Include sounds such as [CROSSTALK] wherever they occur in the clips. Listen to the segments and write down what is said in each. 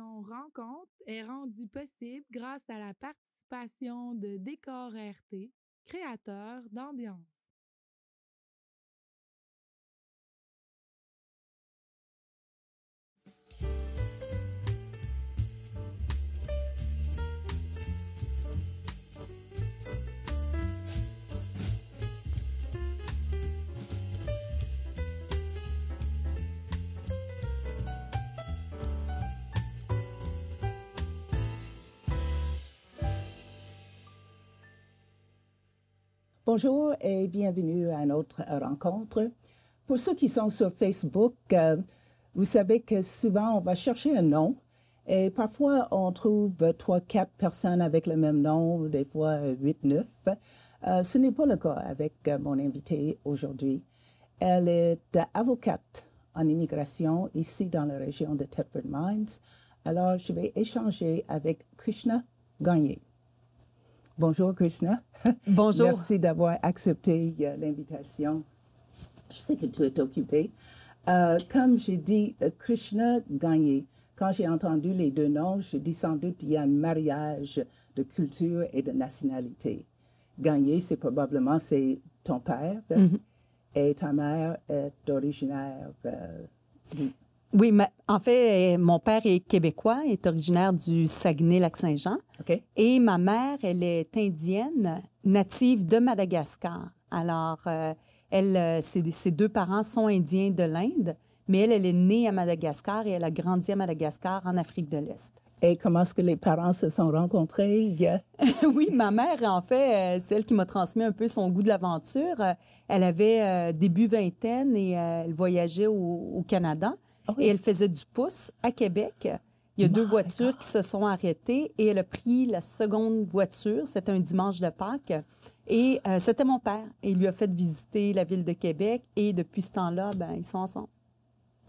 Rencontre est rendue possible grâce à la participation de Décor RT, créateur d'ambiance. Bonjour et bienvenue à notre rencontre. Pour ceux qui sont sur Facebook, euh, vous savez que souvent on va chercher un nom et parfois on trouve trois, quatre personnes avec le même nom, des fois huit, neuf. Euh, ce n'est pas le cas avec euh, mon invité aujourd'hui. Elle est avocate en immigration ici dans la région de Thetford Mines. Alors je vais échanger avec Krishna Gagné. Bonjour Krishna. [LAUGHS] Bonjour. Merci d'avoir accepté euh, l'invitation. Je sais que tu es occupé. Euh, comme j'ai dit, euh, Krishna Gagné. Quand j'ai entendu les deux noms, je dis sans doute il y a un mariage de culture et de nationalité. Gagné, c'est probablement c'est ton père mm-hmm. et ta mère est originaire. Oui, en fait, euh, mon père est québécois, est originaire du Saguenay-Lac-Saint-Jean. Et ma mère, elle est indienne, native de Madagascar. Alors, euh, elle, euh, ses, deux parents sont indiens de l'Inde, mais elle, elle est née à Madagascar et elle a grandi à Madagascar, en Afrique de l'Est. Et comment est-ce que les parents se sont rencontrés? [LAUGHS] oui, ma mère, en fait, c'est elle qui m'a transmis un peu son goût de l'aventure. Elle avait début vingtaine et elle voyageait au Canada. Ah et elle faisait du pouce à Québec. Il y a deux voitures qui se sont arrêtées et elle a pris la seconde voiture. C'était un dimanche de Pâques. Et euh, c'était mon père. Et il lui a fait visiter la ville de Québec. Et depuis ce temps-là, ben, ils sont ensemble.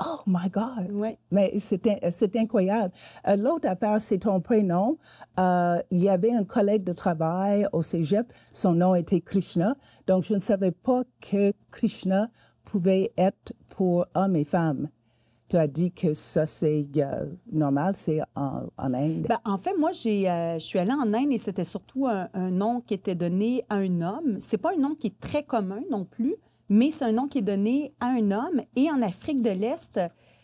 Oh my God! Mais euh, c'est incroyable. Euh, l'autre affaire, c'est ton prénom. il y avait un collègue de travail au cégep. Son nom était Krishna. Donc, je ne savais pas que Krishna pouvait être pour hommes et femmes tu as dit que ça, c'est euh, normal, c'est en, en, Inde. Ben, en fait, moi, j'ai, euh, je suis allée en Inde et c'était surtout un, nom qui était donné à un homme. C'est pas un nom qui est très commun non plus, mais c'est un nom qui est donné à un homme. Et en Afrique de l'Est,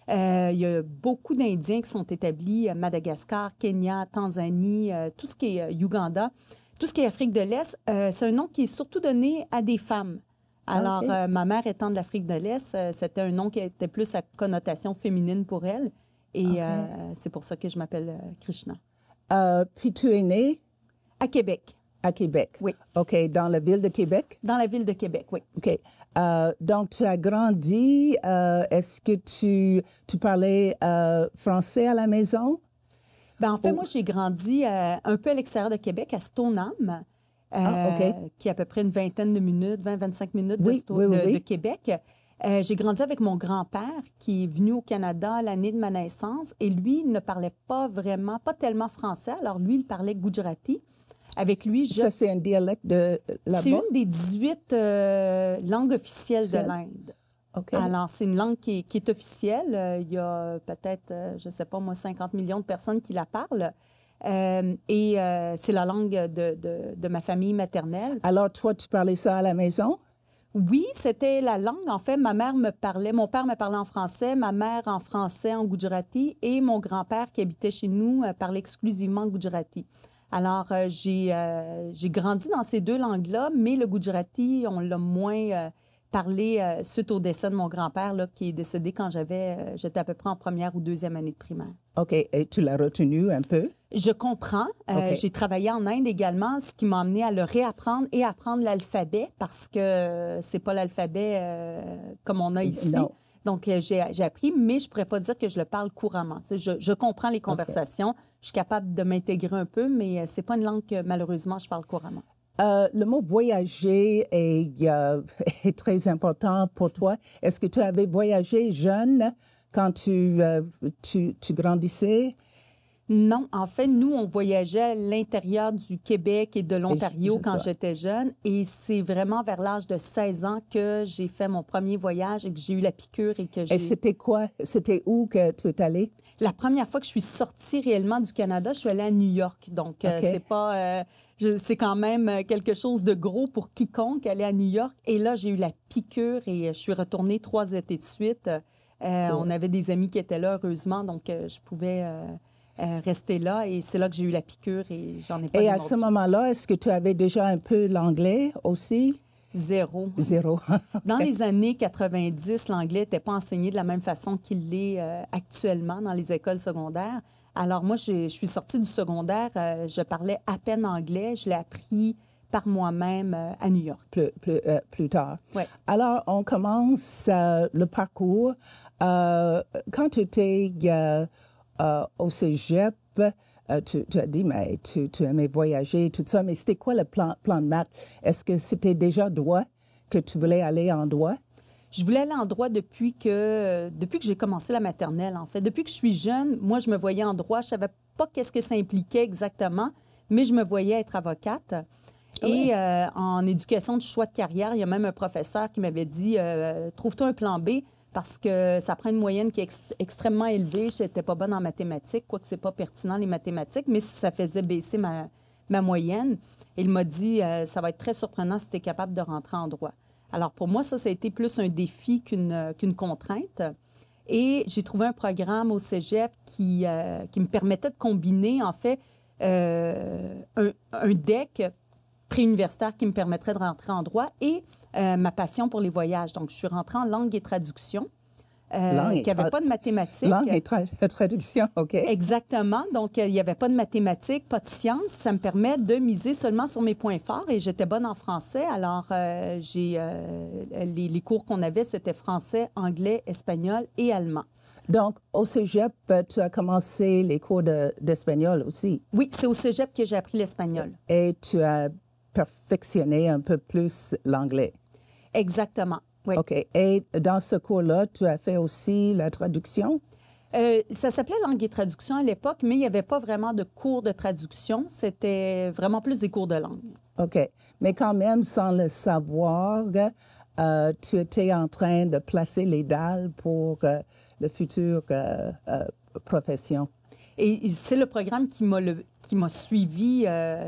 euh, il y a beaucoup d'Indiens qui sont établis à Madagascar, Kenya, Tanzanie, tout ce qui est Uganda, tout ce qui est Afrique de l'Est. c'est un nom qui est surtout donné à des femmes. Ah, Alors, euh, ma mère étant de l'Afrique de l'Est, euh, c'était un nom qui était plus à connotation féminine pour elle. Et euh, c'est pour ça que je m'appelle Krishna. puis tu es née? À Québec. À Québec? Oui. OK. Dans la ville de Québec? Dans la ville de Québec, oui. OK. donc, tu as grandi. Est-ce que tu, tu parlais français à la maison? Bien, en fait, moi, j'ai grandi un peu à l'extérieur de Québec, à Stonham. Ah, euh, qui est à peu près une vingtaine de minutes, 20-25 minutes de, Québec. Euh, j'ai grandi avec mon grand-père qui est venu au Canada l'année de ma naissance et lui ne parlait pas vraiment, pas tellement français. Alors lui, il parlait Gujarati. Avec lui, je... Ça, c'est un dialecte de euh, la C'est une des 18 langues officielles de l'Inde. Alors, c'est une langue qui est, qui est officielle. Il y a peut-être, je ne sais pas moi, 50 millions de personnes qui la parlent. Euh, et euh, c'est la langue de, de, ma famille maternelle. Alors, toi, tu parlais ça à la maison? Oui, c'était la langue. En fait, ma mère me parlait, mon père me parlait en français, ma mère en français, en Gujarati, et mon grand-père qui habitait chez nous euh, parlait exclusivement Gujarati. Alors, j'ai grandi dans ces deux langues-là, mais le Gujarati, on l'a moins parlé suite au décès de mon grand-père, qui est décédé quand j'avais, j'étais à peu près en première ou deuxième année de primaire. OK. Et tu l'as retenu un peu? Je comprends. Euh, j'ai travaillé en Inde également, ce qui m'a amené à le réapprendre et apprendre l'alphabet parce que c'est pas l'alphabet euh, comme on a ici. Donc, euh, j'ai appris, mais je pourrais pas dire que je le parle couramment. je, comprends les conversations, je suis capable de m'intégrer un peu, mais c'est pas une langue que malheureusement je parle couramment. le mot voyager est, [LAUGHS] est, très important pour toi. Est-ce que tu avais voyagé jeune quand tu, tu grandissais? Non, en fait, nous, on voyageait à l'intérieur du Québec et de l'Ontario quand j'étais jeune. Et c'est vraiment vers l'âge de 16 ans que j'ai fait mon premier voyage et que j'ai eu la piqûre et que j'ai... Et c'était quoi? C'était où que tu es allée? La première fois que je suis sortie réellement du Canada, je suis allée à New York. Donc, euh, c'est pas... Euh, c'est quand même euh, quelque chose de gros pour quiconque aller à New York. Et là, j'ai eu la piqûre et je suis retournée trois étés de suite. On avait des amis qui étaient là, heureusement, donc je pouvais euh, rester là. Et c'est là que j'ai eu la piqûre et j'en ai pas Et à ce moment-là, est-ce que tu avais déjà un peu l'anglais aussi? Zéro. Zéro. [LAUGHS] dans les [LAUGHS] années 90, l'anglais n'était pas enseigné de la même façon qu'il l'est euh, actuellement dans les écoles secondaires. Alors moi, je suis sortie du secondaire, euh, je parlais à peine anglais, je l'ai appris par moi-même à New York. Plus, plus, tard. Ouais. Alors, on commence le parcours. quand tu étais euh, au cégep, euh, tu, as dit, mais tu, aimais voyager, tout ça, mais c'était quoi le plan, de maths Est-ce que c'était déjà droit que tu voulais aller en droit? Je voulais aller en droit depuis que, depuis que j'ai commencé la maternelle, en fait. Depuis que je suis jeune, moi, je me voyais en droit. Je savais pas qu'est-ce que ça impliquait exactement, mais je me voyais être avocate. Et euh, en éducation de choix de carrière, il y a même un professeur qui m'avait dit Trouve-toi un plan B parce que ça prend une moyenne qui est extrêmement élevée. Je n'étais pas bonne en mathématiques, quoique ce n'est pas pertinent les mathématiques, mais ça faisait baisser ma, moyenne. Il m'a dit, euh, ça va être très surprenant si tu es capable de rentrer en droit. Alors pour moi, ça, ça a été plus un défi qu'une qu'une contrainte. Et j'ai trouvé un programme au Cégep qui, euh, qui me permettait de combiner, en fait, euh, un, un, deck préuniversitaire qui me permettrait de rentrer en droit et euh, ma passion pour les voyages. Donc, je suis rentrée en langue et traduction. Euh, il avait pas de mathématiques. Langue et [LAUGHS] traduction, OK. Exactement. Donc, il n'y avait pas de mathématiques, pas de sciences. Ça me permet de miser seulement sur mes points forts. Et j'étais bonne en français. Alors, euh, j'ai euh, les, cours qu'on avait, c'était français, anglais, espagnol et allemand. Donc, au cégep, tu as commencé les cours d'espagnol aussi. Oui, c'est au cégep que j'ai appris l'espagnol. Et tu as perfectionné un peu plus l'anglais. Exactement. OK. Et dans ce cours-là, tu as fait aussi la traduction? Euh, ça s'appelait langue et traduction à l'époque, mais il n'y avait pas vraiment de cours de traduction. C'était vraiment plus des cours de langue. OK. Mais quand même, sans le savoir, euh, tu étais en train de placer les dalles pour euh, le futur profession. Et c'est le programme qui m'a suivi,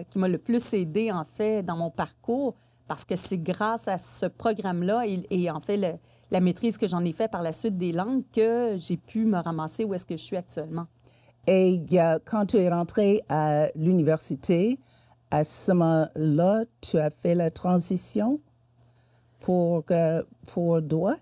qui m'a le plus aidé, en fait, dans mon parcours parce que c'est grâce à ce programme-là et, en fait la maîtrise que j'en ai fait par la suite des langues que j'ai pu me ramasser où est-ce que je suis actuellement. Et quand tu es rentré à l'université, à ce moment-là, tu as fait la transition pour, euh, pour droit?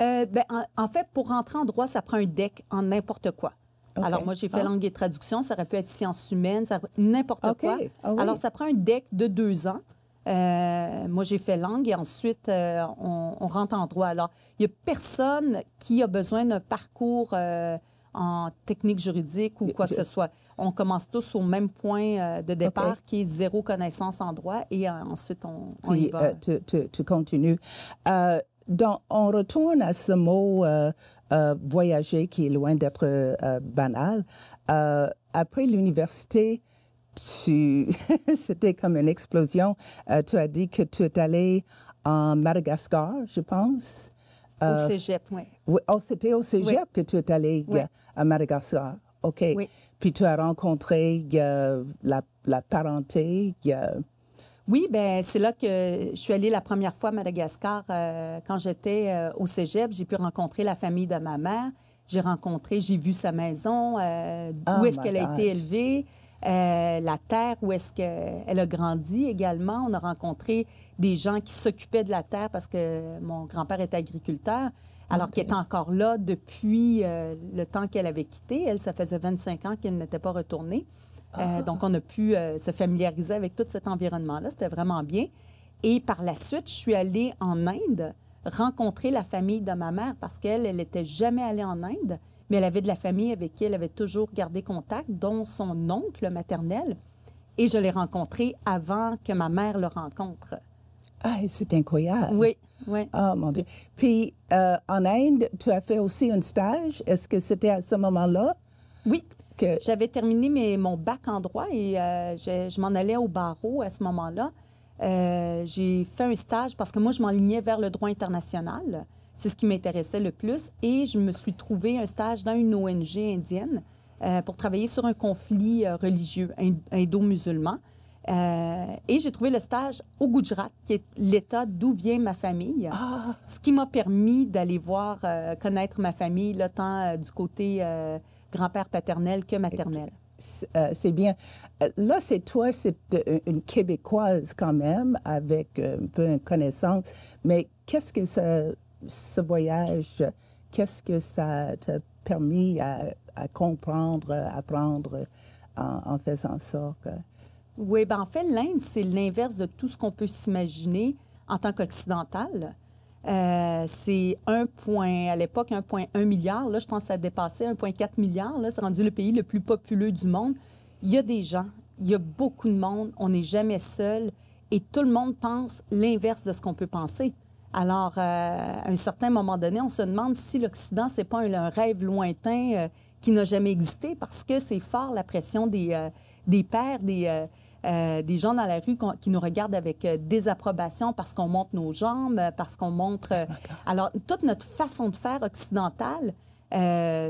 Euh, ben, en, fait, pour rentrer en droit, ça prend un DEC en n'importe quoi. Alors, moi, j'ai fait ah. langue et traduction, ça aurait pu être sciences humaines, n'importe quoi. Ah Alors, ça prend un DEC de deux ans. Euh, moi, j'ai fait langue et ensuite, euh, on, rentre en droit. Alors, il n'y a personne qui a besoin d'un parcours euh, en technique juridique ou quoi que ce soit. On commence tous au même point de départ qui est zéro connaissance en droit et ensuite, on, y va. Tu, tu, continues. on retourne à ce mot voyager qui est loin d'être banal. après l'université, [LAUGHS] c'était comme une explosion. Euh, tu as dit que tu es allé en Madagascar, je pense. au euh, cégep, oui. Oh, c'était au cégep que tu es allé euh, à Madagascar. OK. Puis tu as rencontré la, parenté. Oui, ben c'est là que je suis allée la première fois à Madagascar. quand j'étais au cégep, j'ai pu rencontrer la famille de ma mère. J'ai rencontré, j'ai vu sa maison, oh où est-ce qu'elle a été élevée. Euh, la terre où est-ce qu'elle a grandi également. On a rencontré des gens qui s'occupaient de la terre parce que mon grand-père était agriculteur, alors qu'il était est encore là depuis euh, le temps qu'elle avait quitté. Elle, ça faisait 25 ans qu'elle n'était pas retournée. Euh, ah. donc, on a pu se familiariser avec tout cet environnement-là. C'était vraiment bien. Et par la suite, je suis allée en Inde rencontrer la famille de ma mère parce qu'elle, elle n'était jamais allée en Inde mais elle avait de la famille avec qui elle avait toujours gardé contact, dont son oncle maternel. Et je l'ai rencontré avant que ma mère le rencontre. Ah, c'est incroyable. Oui, oui. Oh mon Dieu. Puis, euh, en Inde, tu as fait aussi un stage. Est-ce que c'était à ce moment-là? Oui. Que... J'avais terminé mes, mon bac en droit et euh, je, m'en allais au barreau à ce moment-là. Euh, j'ai fait un stage parce que moi, je m'enlignais vers le droit international. C'est ce qui m'intéressait le plus. Et je me suis trouvé un stage dans une ONG indienne euh, pour travailler sur un conflit euh, religieux indo-musulman. Euh, et j'ai trouvé le stage au Gujarat, qui est l'État d'où vient ma famille, ah! ce qui m'a permis d'aller voir, connaître ma famille, le temps du côté grand-père paternel que maternel. c'est bien. Là, c'est toi, c'est une Québécoise quand même, avec un peu une connaissance, mais qu'est-ce que ça ce voyage, qu'est-ce que ça t'a permis à, comprendre, à apprendre en, faisant ça? Oui, ben en fait, l'Inde, c'est l'inverse de tout ce qu'on peut s'imaginer en tant qu'occidental. Euh, c'est un point, à l'époque, 1,1 milliard. Là, je pense que ça a dépassé 1,4 milliard. Là, c'est rendu le pays le plus populeux du monde. Il y a des gens, il y a beaucoup de monde, on n'est jamais seul et tout le monde pense l'inverse de ce qu'on peut penser. Alors, euh, à un certain moment donné, on se demande si l'Occident, c'est pas un, rêve lointain euh, qui n'a jamais existé parce que c'est fort la pression des, euh, des pères, des... des gens dans la rue qui nous regardent avec désapprobation parce qu'on montre nos jambes, parce qu'on montre... alors, toute notre façon de faire occidentale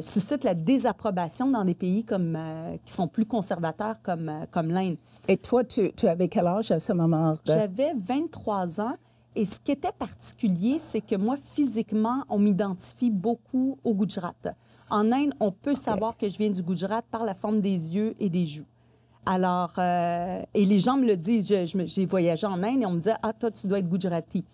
suscite la désapprobation dans des pays comme, qui sont plus conservateurs comme, comme l'Inde. Et toi, tu, tu, avais quel âge à ce moment-là? J'avais 23 ans. Et ce qui était particulier, c'est que moi, physiquement, on m'identifie beaucoup au Gujarat. En Inde, on peut savoir que je viens du Gujarat par la forme des yeux et des joues. Alors, euh, et les gens me le disent, j'ai voyagé en Inde et on me dit ah, toi, tu dois être Gujarati.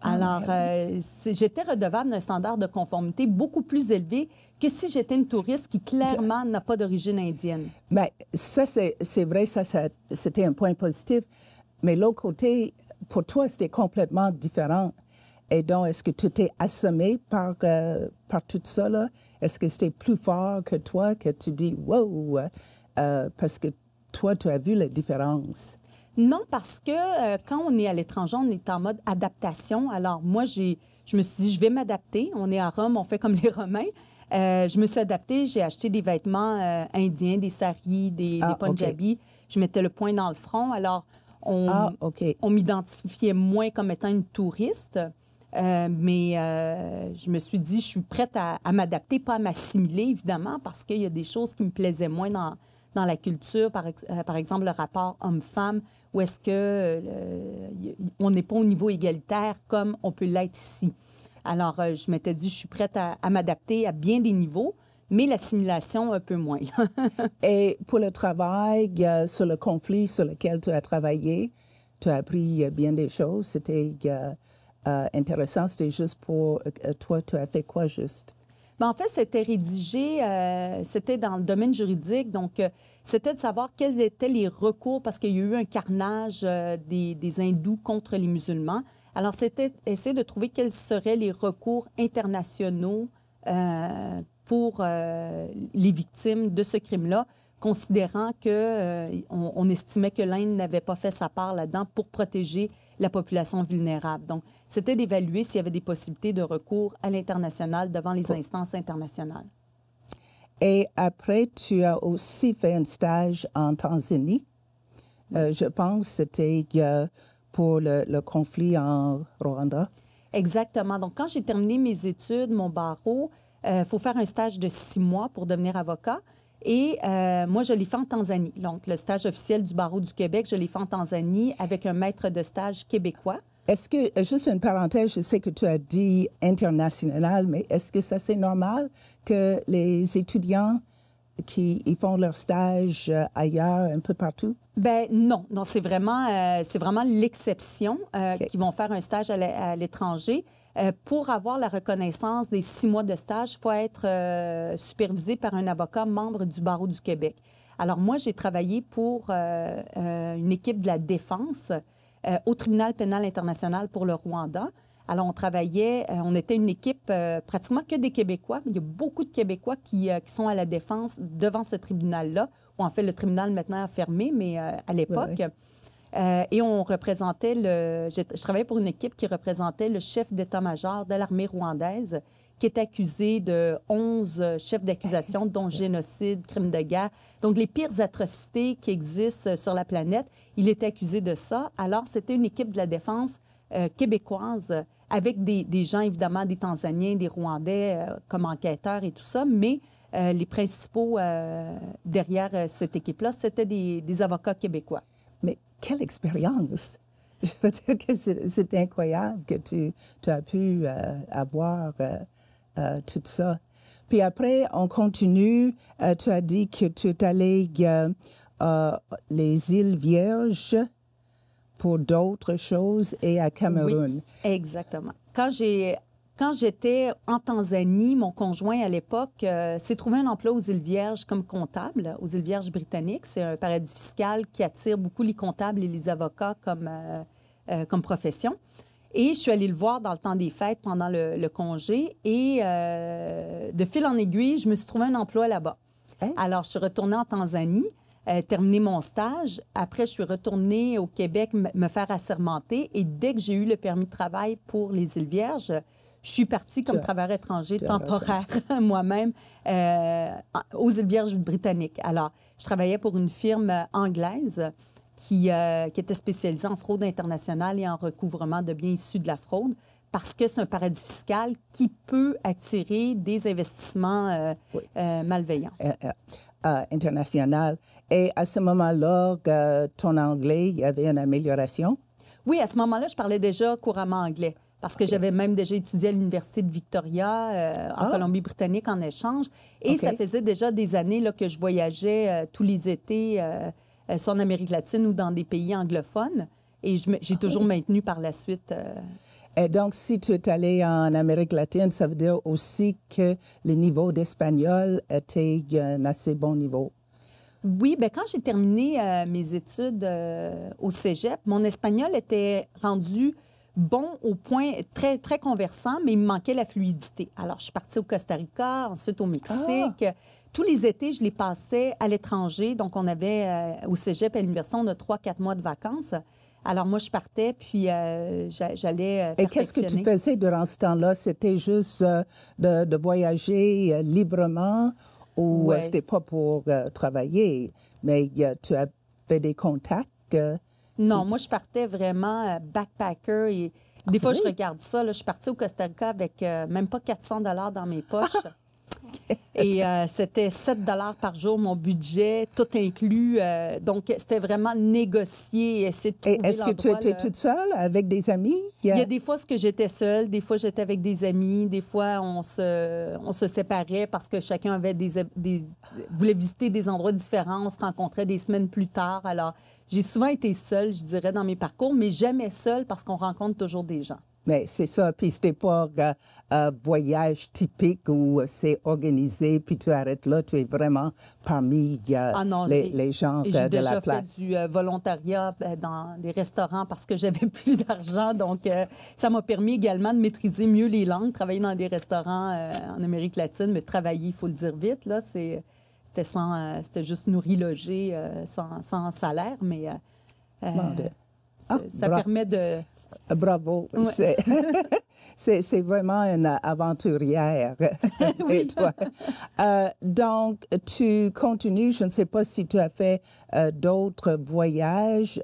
Ah, Alors, euh, j'étais redevable d'un standard de conformité beaucoup plus élevé que si j'étais une touriste qui clairement n'a pas d'origine indienne. Mais ben, ça, c'est vrai, ça, ça c'était un point positif. Mais l'autre côté, pour toi, c'était complètement différent. Et donc, est-ce que tu t'es assommé par, euh, par tout ça? Est-ce que c'était plus fort que toi que tu dis, wow, euh, parce que toi, tu as vu la différence? Non, parce que euh, quand on est à l'étranger, on est en mode adaptation. Alors, moi, je me suis dit, je vais m'adapter. On est à Rome, on fait comme [LAUGHS] les Romains. je me suis adaptée, j'ai acheté des vêtements indiens, des saris, des, ah, Je mettais le poing dans le front. Alors, ah, on, m'identifiait moins comme étant une touriste. Euh, mais euh, je me suis dit, je suis prête à, m'adapter, pas à m'assimiler, évidemment, parce qu'il y a des choses qui me plaisaient moins dans, la culture, euh, par, exemple le rapport homme-femme, où est-ce que on n'est pas au niveau égalitaire comme on peut l'être ici. Alors, je m'étais dit, je suis prête à m'adapter à bien des niveaux, mais l'assimilation un peu moins. [LAUGHS] Et pour le travail euh, sur le conflit sur lequel tu as travaillé, tu as appris euh, bien des choses. C'était euh, intéressant. C'était juste pour toi, tu as fait quoi juste? Ben, en fait, c'était rédigé, c'était dans le domaine juridique, donc c'était de savoir quels étaient les recours parce qu'il y a eu un carnage des, des, hindous contre les musulmans. Alors, c'était essayer de trouver quels seraient les recours internationaux pour euh, les victimes de ce crime-là, considérant que euh, on, estimait que l'Inde n'avait pas fait sa part là-dedans pour protéger la population vulnérable. Donc, c'était d'évaluer s'il y avait des possibilités de recours à l'international devant les instances internationales. Et après, tu as aussi fait un stage en Tanzanie. Euh, je pense que c'était pour le, conflit en Rwanda. Exactement. Donc, quand j'ai terminé mes études, mon barreau, il euh, faut faire un stage de six mois pour devenir avocat. Et euh, moi, je l'ai fait en Tanzanie. Donc, le stage officiel du barreau du Québec, je l'ai fait en Tanzanie avec un maître de stage québécois. Est-ce que, euh, juste une parenthèse, je sais que tu as dit international, mais est-ce que ça, c'est normal que les étudiants qui font leur stage ailleurs, un peu partout? Ben non, non, c'est vraiment, vraiment l'exception qu'ils qui vont faire un stage à l'étranger. Euh, pour avoir la reconnaissance des six mois de stage, il faut être euh, supervisé par un avocat membre du barreau du Québec. Alors moi, j'ai travaillé pour euh, une équipe de la défense au tribunal pénal international pour le Rwanda. Alors on travaillait, on était une équipe pratiquement que des Québécois. Il y a beaucoup de Québécois qui, sont à la défense devant ce tribunal-là, où en fait le tribunal maintenant a fermé, mais à l'époque. Euh, et on représentait le. Je, travaillais pour une équipe qui représentait le chef d'état-major de l'armée rwandaise, qui est accusé de 11 euh, chefs d'accusation, dont [LAUGHS] génocide, crime de guerre. Donc, les pires atrocités qui existent euh, sur la planète, il est accusé de ça. Alors, c'était une équipe de la défense québécoise avec des, gens, évidemment, des Tanzaniens, des Rwandais comme enquêteurs et tout ça, mais les principaux derrière cette équipe-là, c'était des avocats québécois quelle expérience! [LAUGHS] Je veux dire que c'est incroyable que tu, tu as pu euh, avoir euh, euh, tout ça. Puis après, on continue. tu as dit que tu es allé les îles Vierges pour d'autres choses et à Cameroun. Oui, exactement. Quand j'ai quand j'étais en Tanzanie, mon conjoint à l'époque euh, s'est trouvé un emploi aux îles Vierges comme comptable, aux îles Vierges britanniques. C'est un paradis fiscal qui attire beaucoup les comptables et les avocats comme, euh, euh, comme profession. Et je suis allée le voir dans le temps des fêtes, pendant le, congé. Et de fil en aiguille, je me suis trouvé un emploi là-bas. Hein? Alors, je suis retournée en Tanzanie, euh, mon stage. Après, je suis retournée au Québec me faire assermenter. Et dès que j'ai eu le permis de travail pour les îles Vierges, je suis partie comme travailleur étranger temporaire [LAUGHS] moi-même euh, aux îles Vierges britanniques. Alors, je travaillais pour une firme euh, anglaise euh, qui, était spécialisée en fraude internationale et en recouvrement de biens issus de la fraude parce que c'est un paradis fiscal qui peut attirer des investissements malveillants. international. Et à ce moment-là, ton anglais, il y avait une amélioration? Oui, à ce moment-là, je parlais déjà couramment anglais parce que j'avais même déjà étudié à l'Université de Victoria euh, en ah. Colombie-Britannique en échange. Et ça faisait déjà des années là, que je voyageais euh, tous les étés, euh, soit en Amérique latine ou dans des pays anglophones. Et j'ai ah, toujours maintenu par la suite. Et donc, si tu es allé en Amérique latine, ça veut dire aussi que le niveau d'espagnol était un assez bon niveau. Oui, bien, quand j'ai terminé mes études au cégep, mon espagnol était rendu bon au point très, très conversant, mais il me manquait la fluidité. Alors, je suis partie au Costa Rica, ensuite au Mexique. Ah! Tous les étés, je les passais à l'étranger. Donc, on avait euh, au cégep, à l'université, on a trois, quatre mois de vacances. Alors moi, je partais, puis euh, j'allais. Euh, Et qu'est-ce que tu faisais durant ce temps-là? C'était juste de, voyager librement ou c'était pas pour travailler, mais tu as fait des contacts? Non, moi, je partais vraiment euh, backpacker et des ah, fois, je regarde ça. Là, je suis partie au Costa Rica avec euh, même pas 400 dollars dans mes poches. [LAUGHS] Et euh, c'était 7 dollars par jour, mon budget, tout inclus. Euh, donc, c'était vraiment négocier, essayer de trouver Et Est-ce que tu étais toute seule avec des amis? Il y a, des fois ce que j'étais seule, des fois j'étais avec des amis, des fois on se, on séparait parce que chacun avait voulait visiter des endroits différents, on se rencontrait des semaines plus tard. Alors, j'ai souvent été seule, je dirais, dans mes parcours, mais jamais seule parce qu'on rencontre toujours des gens. Mais c'est ça. Puis c'était pas euh, un voyage typique où c'est organisé, puis tu arrêtes là. Tu es vraiment parmi euh, ah les, gens de, la place. J'ai déjà fait du euh, volontariat dans des restaurants parce que j'avais [LAUGHS] plus d'argent. Donc, ça m'a permis également de maîtriser mieux les langues, travailler dans des restaurants en Amérique latine, mais travailler, il faut le dire vite, là, c'était, sans, c'était juste nourri, loger sans, salaire, mais ça ah, permet de euh, bravo. [LAUGHS] C'est vraiment une aventurière. [LAUGHS] Euh, donc, tu continues, je ne sais pas si tu as fait euh, d'autres voyages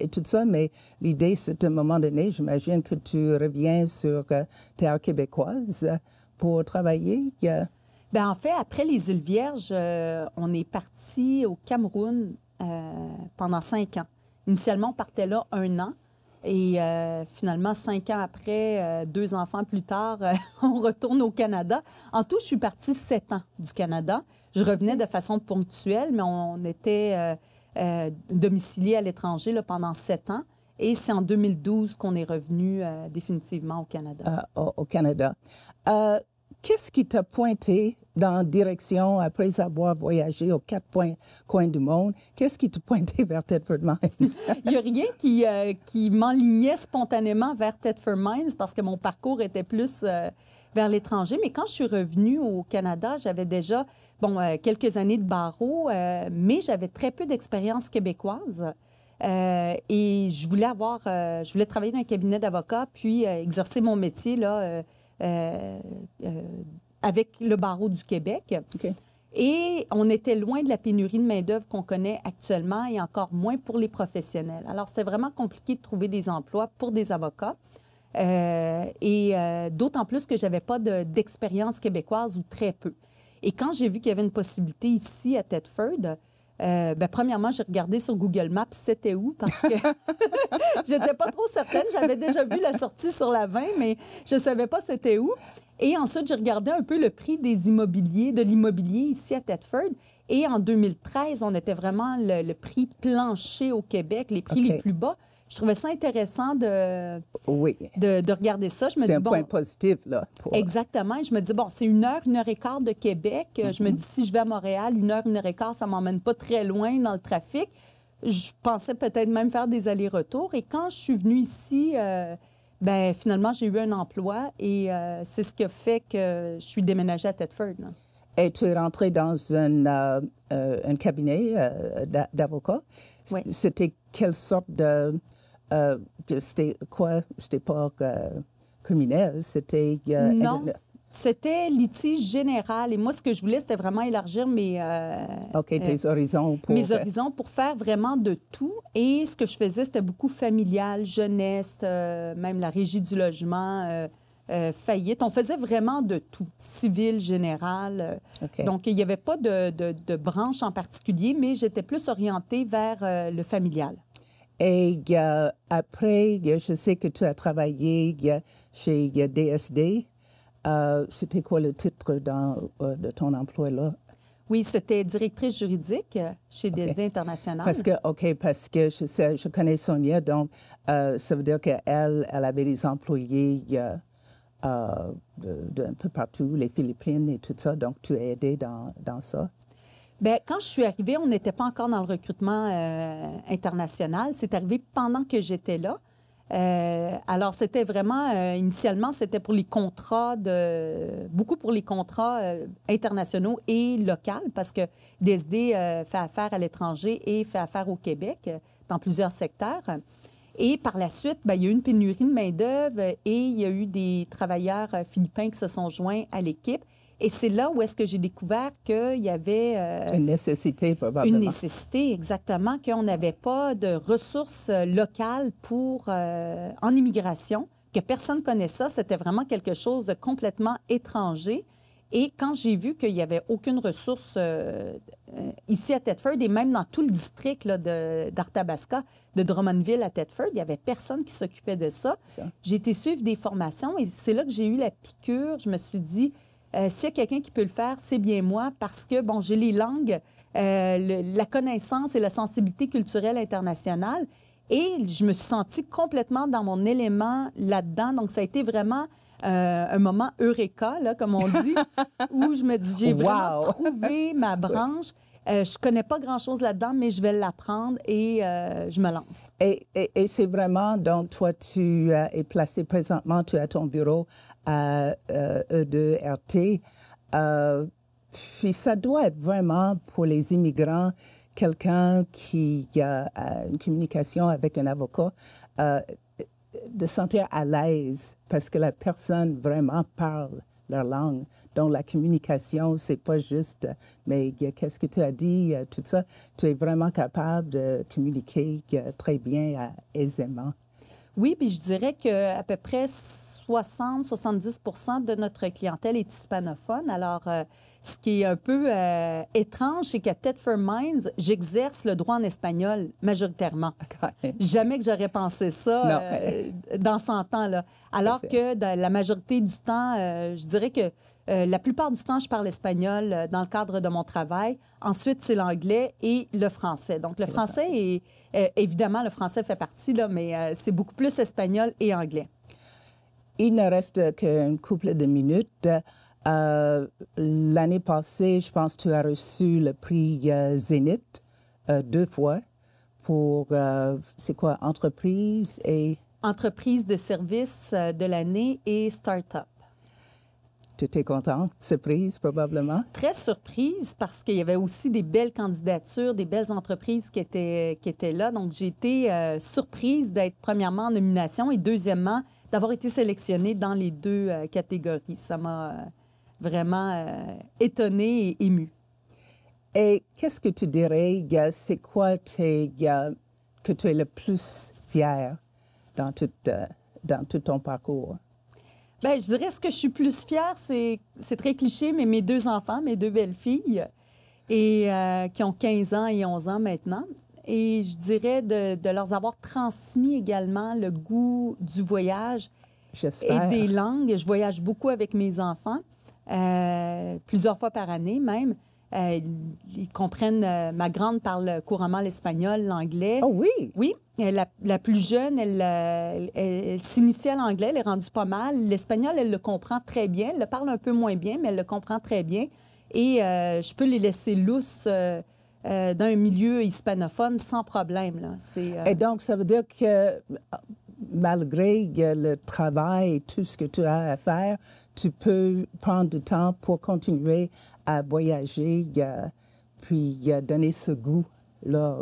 et tout ça, mais l'idée, c'est à un moment donné, j'imagine que tu reviens sur Terre québécoise pour travailler. Bien, en fait, après les îles Vierges, on est parti au Cameroun pendant cinq ans. Initialement, on partait là un an. Et euh, finalement, cinq ans après, euh, deux enfants plus tard, euh, [LAUGHS] on retourne au Canada. En tout, je suis partie sept ans du Canada. Je revenais de façon ponctuelle, mais on était domicilié à l'étranger pendant sept ans. Et c'est en 2012 qu'on est revenu définitivement au Canada. au Canada qu'est-ce qui t'a pointé dans direction après avoir voyagé aux quatre points, coins du monde. Qu'est-ce qui te pointait vers Tedford Mines? [LAUGHS] Il n'y a rien qui, euh, qui m'enlignait spontanément vers Tedford Mines parce que mon parcours était plus euh, vers l'étranger. Mais quand je suis revenue au Canada, j'avais déjà bon, euh, quelques années de barreau, mais j'avais très peu d'expérience québécoise. et je voulais avoir, je voulais travailler dans un cabinet d'avocat, puis exercer mon métier là, euh, euh, avec le barreau du Québec. Et on était loin de la pénurie de main-d'œuvre qu'on connaît actuellement et encore moins pour les professionnels. Alors, c'était vraiment compliqué de trouver des emplois pour des avocats. Euh, et d'autant plus que j'avais pas d'expérience québécoise ou très peu. Et quand j'ai vu qu'il y avait une possibilité ici à Tedford, euh, ben, premièrement, j'ai regardé sur Google Maps c'était où parce que [LAUGHS] j'étais pas trop certaine. J'avais déjà vu la sortie sur la 20, mais je savais pas c'était où. Et ensuite, j'ai regardé un peu le prix des immobiliers, de l'immobilier ici à Thetford. Et en 2013, on était vraiment le, prix plancher au Québec, les prix les plus bas je trouvais ça intéressant de, de, regarder ça. c'est un point positif, là. Euh, Exactement. Je me dis, bon, c'est une heure, une heure et quart de Québec. Euh, je me dis, si je vais à Montréal, une heure, une heure et quart, ça m'emmène pas très loin dans le trafic. Je pensais peut-être même faire des allers-retours. Et quand je suis venue ici, euh, ben finalement, j'ai eu un emploi et c'est ce qui a fait que je suis déménagée à Thetford. Et tu es rentrée dans un, un cabinet d'avocat. Oui. C'était quelle sorte de euh, que c'était quoi? C'était pas euh, criminel, c'était... Euh, non, c'était litige général. Et moi, ce que je voulais, c'était vraiment élargir mes... OK, horizons. Pour... Mes horizons pour faire vraiment de tout. Et ce que je faisais, c'était beaucoup familial, jeunesse, même la régie du logement... faillite. On faisait vraiment de tout, civil, général. Donc, il n'y avait pas de, de, branche en particulier, mais j'étais plus orientée vers le familial. Et après, je sais que tu as travaillé chez DSD. Euh, c'était quoi le titre dans, euh, de ton emploi là? Oui, c'était directrice juridique chez DSD International. Parce que, OK, parce que je, sais, je connais Sonia, donc euh, ça veut dire qu'elle elle avait des employés d'un peu partout, les Philippines et tout ça, donc tu as aidé dans, dans ça. Bien, quand je suis arrivée, on n'était pas encore dans le recrutement euh, international. C'est arrivé pendant que j'étais là. Euh, alors, c'était vraiment, euh, initialement, c'était pour les contrats de, beaucoup pour les contrats internationaux et locaux, parce que DSD fait affaire à l'étranger et fait affaire au Québec dans plusieurs secteurs. Et par la suite, bien, il y a eu une pénurie de main-d'œuvre et il y a eu des travailleurs philippins qui se sont joints à l'équipe. Et c'est là où est-ce que j'ai découvert qu'il y avait... Euh, une nécessité, probablement. Une nécessité, exactement, qu'on n'avait pas de ressources euh, locales pour, euh, en immigration, que personne ne connaissait ça. C'était vraiment quelque chose de complètement étranger. Et quand j'ai vu qu'il n'y avait aucune ressource ici à Thetford et même dans tout le district là, de, d'Arthabasca, de Drummondville à Thetford, il n'y avait personne qui s'occupait de ça. ça. J'ai été suivre des formations et c'est là que j'ai eu la piqûre. Je me suis dit, euh, s'il y a quelqu'un qui peut le faire, c'est bien moi parce que, bon, j'ai les langues, euh, la connaissance et la sensibilité culturelle internationale. Et je me suis sentie complètement dans mon élément là-dedans. Donc, ça a été vraiment euh, un moment eureka, comme on dit, [LAUGHS] où je me dis, j'ai vraiment trouvé ma branche. je connais pas grand-chose là-dedans, mais je vais l'apprendre et je me lance. Et, c'est vraiment, donc, toi, tu es placé présentement, tu es à ton bureau à E2RT. puis ça doit être vraiment pour les immigrants quelqu'un qui a, une communication avec un avocat, euh, de sentir à l'aise parce que la personne vraiment parle leur langue. Donc la communication, c'est pas juste, mais qu'est-ce que tu as dit, euh, tout ça. Tu es vraiment capable de communiquer euh, très bien, euh, aisément. Oui, puis je dirais à peu près 60-70 de notre clientèle est hispanophone. Alors, euh, ce qui est un peu euh, étrange, c'est qu'à Thetford Mines, j'exerce le droit en espagnol majoritairement. Jamais que j'aurais pensé ça euh, dans 100 ans. Là. Alors que la majorité du temps, euh, je dirais que la plupart du temps, je parle espagnol dans le cadre de mon travail. Ensuite, c'est l'anglais et le français. Donc, le français, est, évidemment, le français fait partie, là, mais c'est beaucoup plus espagnol et anglais. Il ne reste qu'un couple de minutes. Euh, l'année passée, je pense que tu as reçu le prix Zenith Zénith euh, deux fois pour, euh, c'est quoi, entreprise et... Entreprise de service de l'année et start-up. Tu étais contente, surprise probablement? Très surprise parce qu'il y avait aussi des belles candidatures, des belles entreprises qui étaient, qui étaient là. Donc, j'ai été surprise d'être premièrement en nomination et deuxièmement, d'avoir été sélectionnée dans les deux catégories. Ça m'a vraiment euh, étonnée et émue. Et qu'est-ce que tu dirais, c'est quoi euh, que tu es le plus fière dans tout, euh, dans tout ton parcours? Bien, je dirais ce que je suis plus fière, c'est très cliché, mais mes deux enfants, mes deux belles-filles, et qui ont 15 ans et 11 ans maintenant. Et je dirais de, de leur avoir transmis également le goût du voyage et des langues. Je voyage beaucoup avec mes enfants. Euh, plusieurs fois par année même. Euh, ils comprennent, euh, ma grande parle couramment l'espagnol, l'anglais. Oh oui? Oui. La, la plus jeune, elle, elle, s'initie à l'anglais, elle est rendue pas mal. L'espagnol, elle le comprend très bien. Elle le parle un peu moins bien, mais elle le comprend très bien. Et je peux les laisser lousses un milieu hispanophone sans problème. Là. Et donc, ça veut dire que malgré le travail, et tout ce que tu as à faire, tu peux prendre du temps pour continuer à voyager, euh, puis euh, donner ce goût-là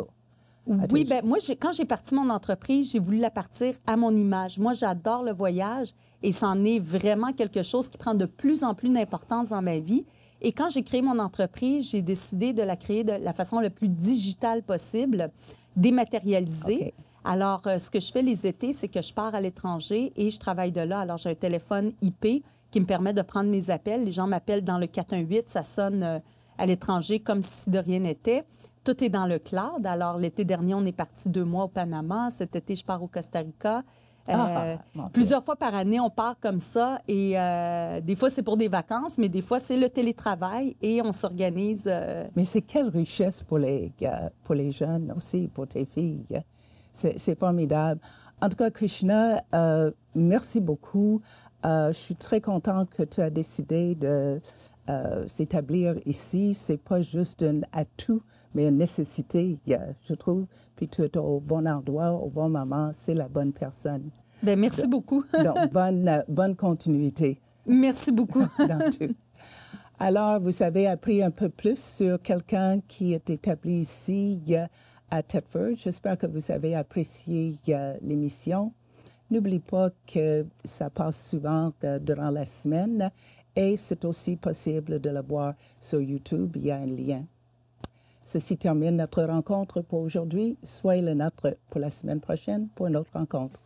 oui, ben moi, quand j'ai parti mon entreprise, j'ai voulu la partir à mon image. Moi, j'adore le voyage et c'en est vraiment quelque chose qui prend de plus en plus d'importance dans ma vie. Et quand j'ai créé mon entreprise, j'ai décidé de la créer de la façon la plus digitale possible, dématérialisée. Alors, euh, ce que je fais les étés, c'est que je pars à l'étranger et je travaille de là. Alors, j'ai un téléphone IP qui me permet de prendre mes appels. Les gens m'appellent dans le 418, ça sonne euh, à l'étranger comme si de rien n'était. Tout est dans le cloud. Alors, l'été dernier, on est parti deux mois au Panama. Cet été, je pars au Costa Rica. Euh, ah, plusieurs fois par année, on part comme ça. Et euh, des fois, c'est pour des vacances, mais des fois, c'est le télétravail et on s'organise. Mais c'est quelle richesse pour les, pour les jeunes aussi, pour tes filles. C'est formidable. En tout cas, Krishna, merci beaucoup. Euh, je suis très contente que tu as décidé de euh, s'établir ici. C'est pas juste un atout, mais une nécessité, je trouve. Puis tu es au bon endroit, au bon moment, c'est la bonne personne. Ben, merci beaucoup. [LAUGHS] donc, bonne, bonne continuité. Merci beaucoup. [LAUGHS] Alors, vous avez appris un peu plus sur quelqu'un qui est établi ici à Thetford. J'espère que vous avez apprécié l'émission. N'oublie pas que ça passe souvent euh, durant la semaine et c'est aussi possible de le voir sur YouTube. Il y un lien. Ceci termine notre rencontre pour aujourd'hui. Soyez le nôtre pour la semaine prochaine pour une autre rencontre.